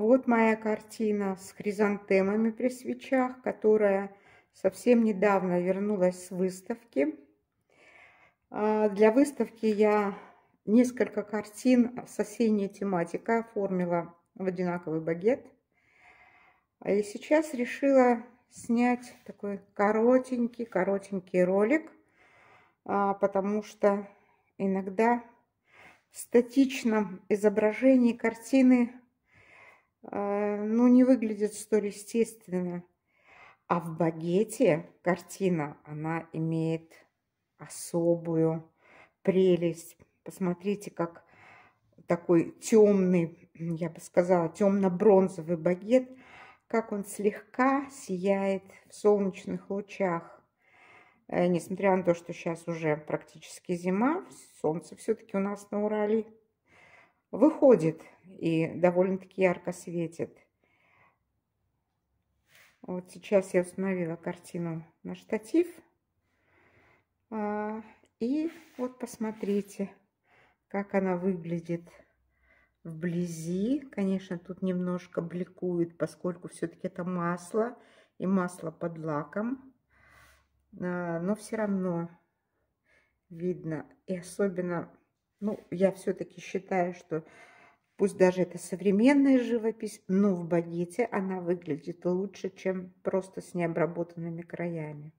Вот моя картина с хризантемами при свечах, которая совсем недавно вернулась с выставки. А, для выставки я несколько картин с осенней тематикой оформила в одинаковый багет. А, и сейчас решила снять такой коротенький, коротенький ролик, а, потому что иногда в статичном изображении картины Э, ну, не выглядит столь естественно. А в багете картина, она имеет особую прелесть. Посмотрите, как такой темный, я бы сказала, темно-бронзовый багет, как он слегка сияет в солнечных лучах. Э, несмотря на то, что сейчас уже практически зима, солнце все-таки у нас на Урале выходит и довольно-таки ярко светит. Вот сейчас я установила картину на штатив. А, и вот посмотрите, как она выглядит вблизи. Конечно, тут немножко бликует, поскольку все-таки это масло и масло под лаком. А, но все равно видно. И особенно, ну, я все-таки считаю, что Пусть даже это современная живопись, но в багете она выглядит лучше, чем просто с необработанными краями.